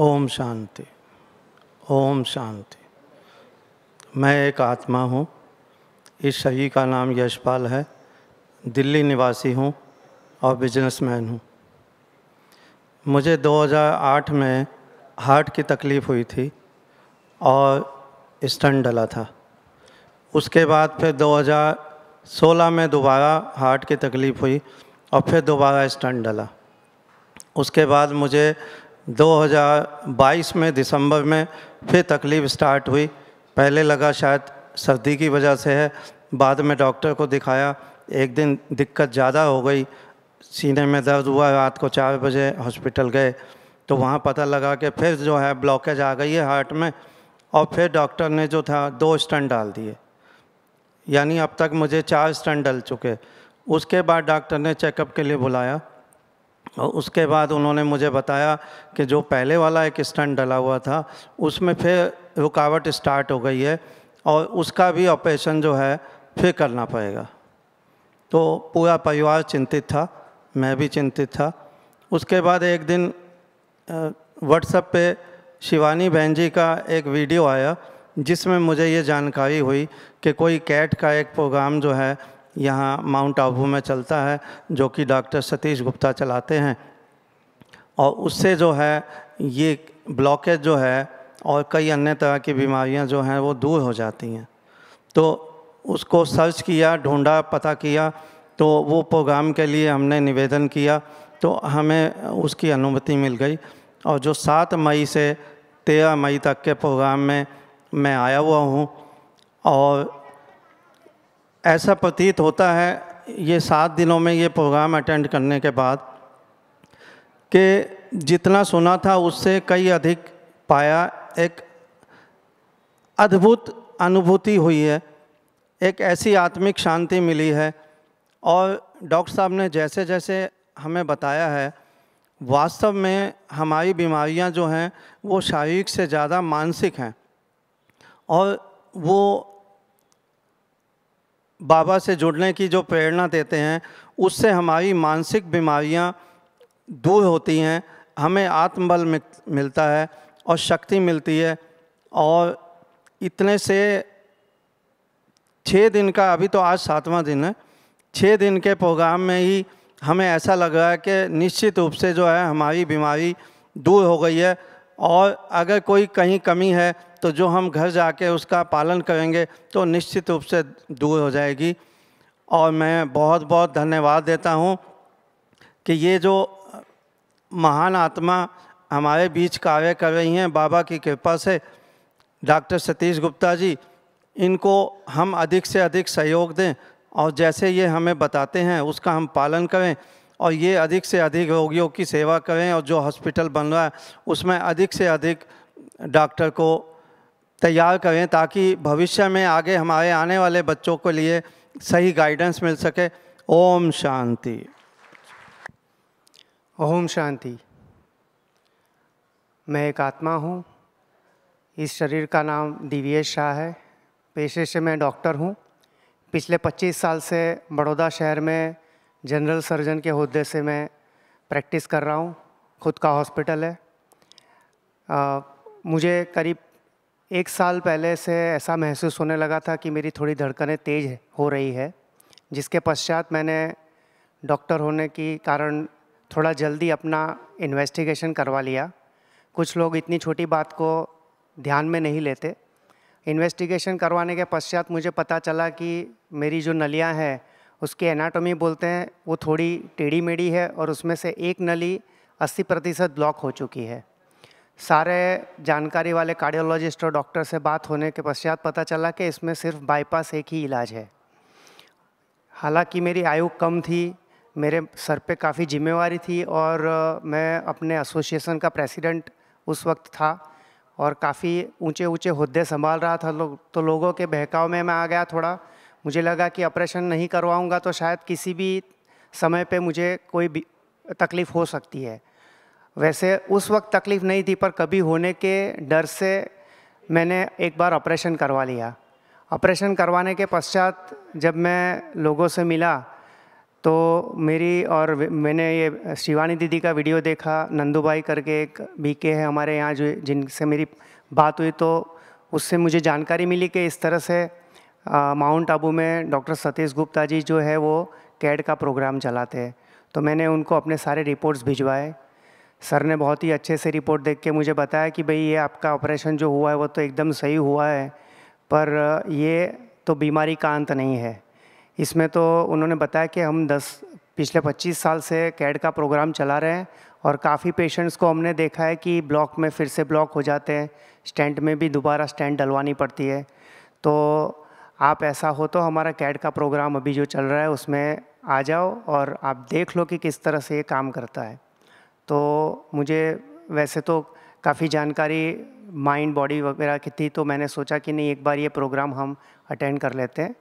ओम शांति ओम शांति मैं एक आत्मा हूँ इस शरीर का नाम यशपाल है दिल्ली निवासी हूँ और बिजनेसमैन हूँ मुझे 2008 में हार्ट की तकलीफ़ हुई थी और स्टन डला था उसके बाद फिर 2016 में दोबारा हार्ट की तकलीफ़ हुई और फिर दोबारा स्टन डला उसके बाद मुझे 2022 में दिसंबर में फिर तकलीफ़ स्टार्ट हुई पहले लगा शायद सर्दी की वजह से है बाद में डॉक्टर को दिखाया एक दिन दिक्कत ज़्यादा हो गई सीने में दर्द हुआ रात को चार बजे हॉस्पिटल गए तो वहाँ पता लगा कि फिर जो है ब्लॉकेज आ गई है हार्ट में और फिर डॉक्टर ने जो था दो स्टंट डाल दिए यानी अब तक मुझे चार स्टंट डल चुके उसके बाद डॉक्टर ने चेकअप के लिए बुलाया और उसके बाद उन्होंने मुझे बताया कि जो पहले वाला एक स्टंट डला हुआ था उसमें फिर रुकावट स्टार्ट हो गई है और उसका भी ऑपरेशन जो है फिर करना पड़ेगा तो पूरा परिवार चिंतित था मैं भी चिंतित था उसके बाद एक दिन व्हाट्सएप पे शिवानी बहन जी का एक वीडियो आया जिसमें मुझे ये जानकारी हुई कि कोई कैट का एक प्रोग्राम जो है यहाँ माउंट आबू में चलता है जो कि डॉक्टर सतीश गुप्ता चलाते हैं और उससे जो है ये ब्लॉकेज जो है और कई अन्य तरह की बीमारियाँ जो हैं वो दूर हो जाती हैं तो उसको सर्च किया ढूंढा पता किया तो वो प्रोग्राम के लिए हमने निवेदन किया तो हमें उसकी अनुमति मिल गई और जो सात मई से तेरह मई तक के प्रोग्राम में मैं आया हुआ हूँ और ऐसा प्रतीत होता है ये सात दिनों में ये प्रोग्राम अटेंड करने के बाद कि जितना सुना था उससे कई अधिक पाया एक अद्भुत अनुभूति हुई है एक ऐसी आत्मिक शांति मिली है और डॉक्टर साहब ने जैसे जैसे हमें बताया है वास्तव में हमारी बीमारियां जो हैं वो शारीरिक से ज़्यादा मानसिक हैं और वो बाबा से जुड़ने की जो प्रेरणा देते हैं उससे हमारी मानसिक बीमारियां दूर होती हैं हमें आत्मबल मिलता है और शक्ति मिलती है और इतने से छः दिन का अभी तो आज सातवां दिन है छः दिन के प्रोग्राम में ही हमें ऐसा लग रहा है कि निश्चित रूप से जो है हमारी बीमारी दूर हो गई है और अगर कोई कहीं कमी है तो जो हम घर जाके उसका पालन करेंगे तो निश्चित रूप से दूर हो जाएगी और मैं बहुत बहुत धन्यवाद देता हूँ कि ये जो महान आत्मा हमारे बीच कार्य कर रही हैं बाबा की कृपा से डॉक्टर सतीश गुप्ता जी इनको हम अधिक से अधिक सहयोग दें और जैसे ये हमें बताते हैं उसका हम पालन करें और ये अधिक से अधिक रोगियों की सेवा करें और जो हॉस्पिटल बन रहा है उसमें अधिक से अधिक डॉक्टर को तैयार करें ताकि भविष्य में आगे हमारे आने वाले बच्चों के लिए सही गाइडेंस मिल सके ओम शांति ओम शांति मैं एक आत्मा हूँ इस शरीर का नाम दिव्येश शाह है पेशे से मैं डॉक्टर हूँ पिछले 25 साल से बड़ौदा शहर में जनरल सर्जन के अहदे से मैं प्रैक्टिस कर रहा हूँ खुद का हॉस्पिटल है आ, मुझे करीब एक साल पहले से ऐसा महसूस होने लगा था कि मेरी थोड़ी धड़कनें तेज़ हो रही है जिसके पश्चात मैंने डॉक्टर होने के कारण थोड़ा जल्दी अपना इन्वेस्टिगेशन करवा लिया कुछ लोग इतनी छोटी बात को ध्यान में नहीं लेते इन्वेस्टिगेशन करवाने के पश्चात मुझे पता चला कि मेरी जो नलियाँ हैं उसकी एनाटॉमी बोलते हैं वो थोड़ी टेढ़ी मेढ़ी है और उसमें से एक नली 80 प्रतिशत ब्लॉक हो चुकी है सारे जानकारी वाले कार्डियोलॉजिस्ट और डॉक्टर से बात होने के पश्चात पता चला कि इसमें सिर्फ बाईपास एक ही इलाज है हालांकि मेरी आयु कम थी मेरे सर पे काफ़ी जिम्मेवारी थी और मैं अपने एसोसिएशन का प्रेसिडेंट उस वक्त था और काफ़ी ऊंचे ऊंचे हुद्दे संभाल रहा था लोग तो लोगों के बहकाव में मैं आ गया थोड़ा मुझे लगा कि ऑपरेशन नहीं करवाऊँगा तो शायद किसी भी समय पर मुझे कोई तकलीफ़ हो सकती है वैसे उस वक्त तकलीफ़ नहीं थी पर कभी होने के डर से मैंने एक बार ऑपरेशन करवा लिया ऑपरेशन करवाने के पश्चात जब मैं लोगों से मिला तो मेरी और मैंने ये शिवानी दीदी का वीडियो देखा नंदू भाई करके एक बीके है हमारे यहाँ जो जिनसे मेरी बात हुई तो उससे मुझे जानकारी मिली कि इस तरह से माउंट आबू में डॉक्टर सतीश गुप्ता जी जो है वो कैड का प्रोग्राम चलाते हैं तो मैंने उनको अपने सारे रिपोर्ट्स भिजवाए सर ने बहुत ही अच्छे से रिपोर्ट देख के मुझे बताया कि भाई ये आपका ऑपरेशन जो हुआ है वो तो एकदम सही हुआ है पर ये तो बीमारी का अंत नहीं है इसमें तो उन्होंने बताया कि हम 10 पिछले 25 साल से कैड का प्रोग्राम चला रहे हैं और काफ़ी पेशेंट्स को हमने देखा है कि ब्लॉक में फिर से ब्लॉक हो जाते हैं स्टेंट में भी दोबारा स्टेंट डलवानी पड़ती है तो आप ऐसा हो तो हमारा कैड का प्रोग्राम अभी जो चल रहा है उसमें आ जाओ और आप देख लो कि किस तरह से ये काम करता है तो मुझे वैसे तो काफ़ी जानकारी माइंड बॉडी वगैरह की थी तो मैंने सोचा कि नहीं एक बार ये प्रोग्राम हम अटेंड कर लेते हैं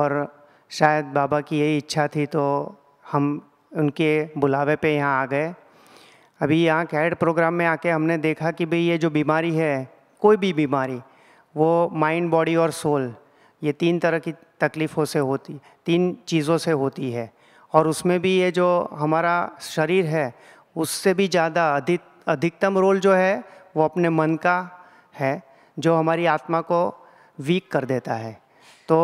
और शायद बाबा की यही इच्छा थी तो हम उनके बुलावे पे यहाँ आ गए अभी यहाँ कैड प्रोग्राम में आके हमने देखा कि भाई ये जो बीमारी है कोई भी बीमारी वो माइंड बॉडी और सोल ये तीन तरह की तकलीफ़ों से होती तीन चीज़ों से होती है और उसमें भी ये जो हमारा शरीर है उससे भी ज़्यादा अधिक अधिकतम रोल जो है वो अपने मन का है जो हमारी आत्मा को वीक कर देता है तो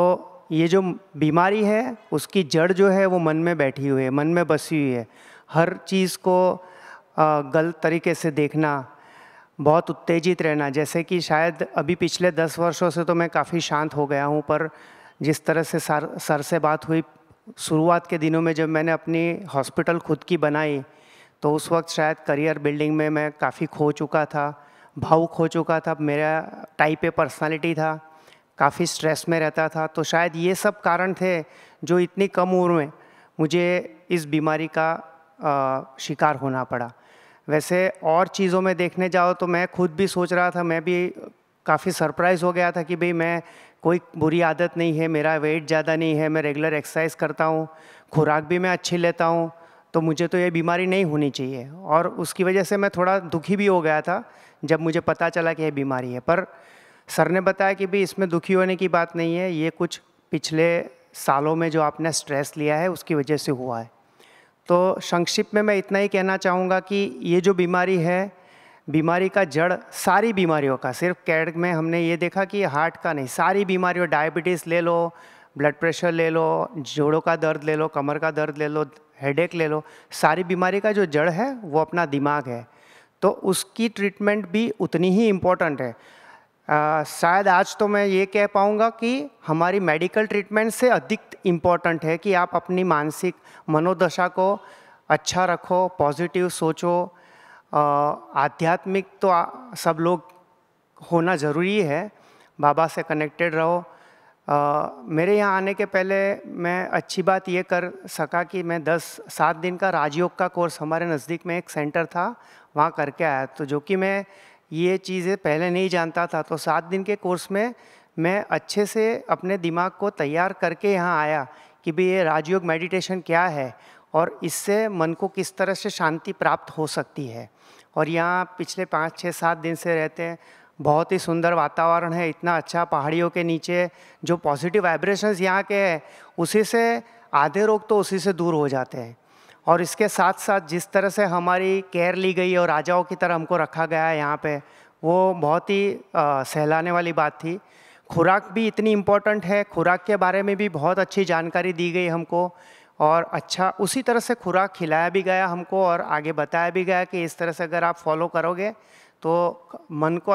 ये जो बीमारी है उसकी जड़ जो है वो मन में बैठी हुई है मन में बसी हुई है हर चीज़ को गलत तरीके से देखना बहुत उत्तेजित रहना जैसे कि शायद अभी पिछले दस वर्षों से तो मैं काफ़ी शांत हो गया हूँ पर जिस तरह से सर सर से बात हुई शुरुआत के दिनों में जब मैंने अपनी हॉस्पिटल खुद की बनाई तो उस वक्त शायद करियर बिल्डिंग में मैं काफ़ी खो चुका था भावुक हो चुका था मेरा टाइप ए पर्सनालिटी था काफ़ी स्ट्रेस में रहता था तो शायद ये सब कारण थे जो इतनी कम उम्र में मुझे इस बीमारी का आ, शिकार होना पड़ा वैसे और चीज़ों में देखने जाओ तो मैं खुद भी सोच रहा था मैं भी काफ़ी सरप्राइज़ हो गया था कि भाई मैं कोई बुरी आदत नहीं है मेरा वेट ज़्यादा नहीं है मैं रेगुलर एक्सरसाइज करता हूँ खुराक भी मैं अच्छी लेता हूँ तो मुझे तो ये बीमारी नहीं होनी चाहिए और उसकी वजह से मैं थोड़ा दुखी भी हो गया था जब मुझे पता चला कि यह बीमारी है पर सर ने बताया कि भी इसमें दुखी होने की बात नहीं है ये कुछ पिछले सालों में जो आपने स्ट्रेस लिया है उसकी वजह से हुआ है तो संक्षिप्त में मैं इतना ही कहना चाहूँगा कि ये जो बीमारी है बीमारी का जड़ सारी बीमारियों का सिर्फ कैड में हमने ये देखा कि हार्ट का नहीं सारी बीमारियों डायबिटीज़ ले लो ब्लड प्रेशर ले लो जोड़ों का दर्द ले लो कमर का दर्द ले लो हेडेक ले लो सारी बीमारी का जो जड़ है वो अपना दिमाग है तो उसकी ट्रीटमेंट भी उतनी ही इम्पोर्टेंट है आ, शायद आज तो मैं ये कह पाऊँगा कि हमारी मेडिकल ट्रीटमेंट से अधिक इम्पॉर्टेंट है कि आप अपनी मानसिक मनोदशा को अच्छा रखो पॉजिटिव सोचो आध्यात्मिक तो आ, सब लोग होना ज़रूरी है बाबा से कनेक्टेड रहो आ, मेरे यहाँ आने के पहले मैं अच्छी बात ये कर सका कि मैं दस सात दिन का राजयोग का कोर्स हमारे नज़दीक में एक सेंटर था वहाँ करके आया तो जो कि मैं ये चीज़ें पहले नहीं जानता था तो सात दिन के कोर्स में मैं अच्छे से अपने दिमाग को तैयार करके यहाँ आया कि भाई ये राजयोग मेडिटेशन क्या है और इससे मन को किस तरह से शांति प्राप्त हो सकती है और यहाँ पिछले पाँच छः सात दिन से रहते हैं बहुत ही सुंदर वातावरण है इतना अच्छा पहाड़ियों के नीचे जो पॉजिटिव वाइब्रेशंस यहाँ के हैं उसी से आधे रोग तो उसी से दूर हो जाते हैं और इसके साथ साथ जिस तरह से हमारी केयर ली गई और राजाओं की तरह हमको रखा गया है यहाँ पर वो बहुत ही सहलाने वाली बात थी खुराक भी इतनी इम्पोर्टेंट है खुराक के बारे में भी बहुत अच्छी जानकारी दी गई हमको और अच्छा उसी तरह से खुराक खिलाया भी गया हमको और आगे बताया भी गया कि इस तरह से अगर आप फॉलो करोगे तो मन को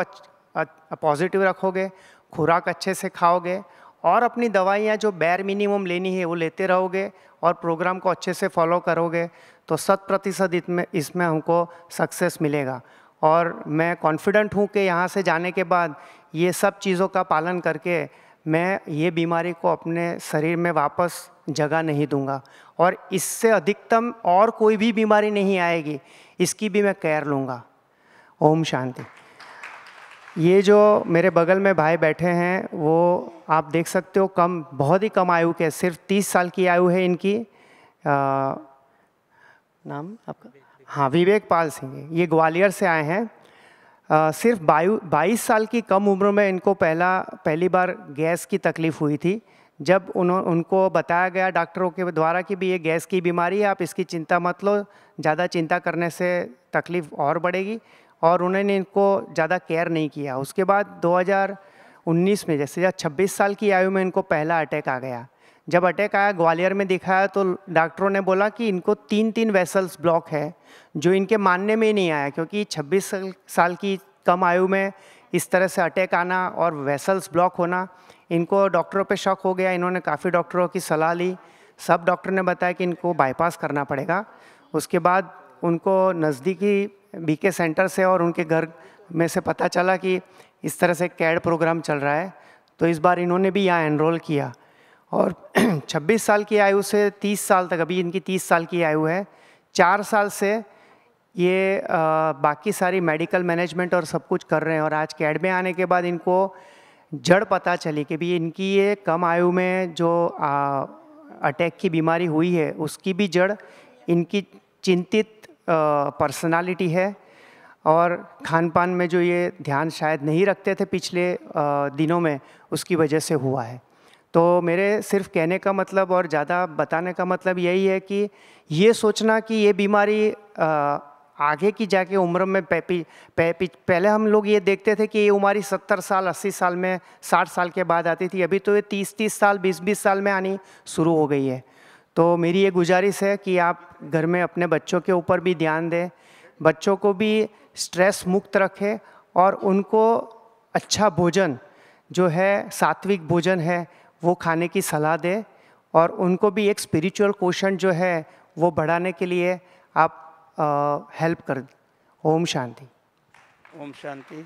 पॉजिटिव रखोगे खुराक अच्छे से खाओगे और अपनी दवाइयाँ जो बैर मिनिमम लेनी है वो लेते रहोगे और प्रोग्राम को अच्छे से फॉलो करोगे तो शत प्रतिशत इसमें इसमें हमको सक्सेस मिलेगा और मैं कॉन्फिडेंट हूँ कि यहाँ से जाने के बाद ये सब चीज़ों का पालन करके मैं ये बीमारी को अपने शरीर में वापस जगह नहीं दूंगा और इससे अधिकतम और कोई भी बीमारी नहीं आएगी इसकी भी मैं केयर लूँगा ओम शांति ये जो मेरे बगल में भाई बैठे हैं वो आप देख सकते हो कम बहुत ही कम आयु के सिर्फ तीस साल की आयु है इनकी आ, नाम आपका हाँ विवेक पाल सिंह ये ग्वालियर से आए हैं आ, सिर्फ बायु बाईस साल की कम उम्र में इनको पहला पहली बार गैस की तकलीफ़ हुई थी जब उन्होंने उनको बताया गया डॉक्टरों के द्वारा कि भी ये गैस की बीमारी है आप इसकी चिंता मत लो ज़्यादा चिंता करने से तकलीफ़ और बढ़ेगी और उन्होंने इनको ज़्यादा केयर नहीं किया उसके बाद 2019 में जैसे जब छब्बीस साल की आयु में इनको पहला अटैक आ गया जब अटैक आया ग्वालियर में दिखाया तो डॉक्टरों ने बोला कि इनको तीन तीन वेसल्स ब्लॉक है जो इनके मानने में ही नहीं आया क्योंकि छब्बीस साल की कम आयु में इस तरह से अटैक आना और वेसल्स ब्लॉक होना इनको डॉक्टरों पे शक हो गया इन्होंने काफ़ी डॉक्टरों की सलाह ली सब डॉक्टर ने बताया कि इनको बाईपास करना पड़ेगा उसके बाद उनको नज़दीकी बीके सेंटर से और उनके घर में से पता चला कि इस तरह से कैड प्रोग्राम चल रहा है तो इस बार इन्होंने भी यहाँ एनरोल किया और 26 साल की आयु से 30 साल तक अभी इनकी 30 साल की आयु है चार साल से ये आ, बाकी सारी मेडिकल मैनेजमेंट और सब कुछ कर रहे हैं और आज कैड में आने के बाद इनको जड़ पता चली कि भी इनकी ये कम आयु में जो अटैक की बीमारी हुई है उसकी भी जड़ इनकी चिंतित पर्सनालिटी है और खान पान में जो ये ध्यान शायद नहीं रखते थे पिछले दिनों में उसकी वजह से हुआ है तो मेरे सिर्फ कहने का मतलब और ज़्यादा बताने का मतलब यही है कि ये सोचना कि ये बीमारी आगे की जाके उम्र में पैपी पैपी पहले हम लोग ये देखते थे कि ये उमारी सत्तर साल अस्सी साल में साठ साल के बाद आती थी अभी तो ये तीस तीस साल बीस बीस साल में आनी शुरू हो गई है तो मेरी ये गुजारिश है कि आप घर में अपने बच्चों के ऊपर भी ध्यान दें बच्चों को भी स्ट्रेस मुक्त रखें और उनको अच्छा भोजन जो है सात्विक भोजन है वो खाने की सलाह दें और उनको भी एक स्पिरिचुअल क्वेश्चन जो है वो बढ़ाने के लिए आप हेल्प कर ओम शांति ओम शांति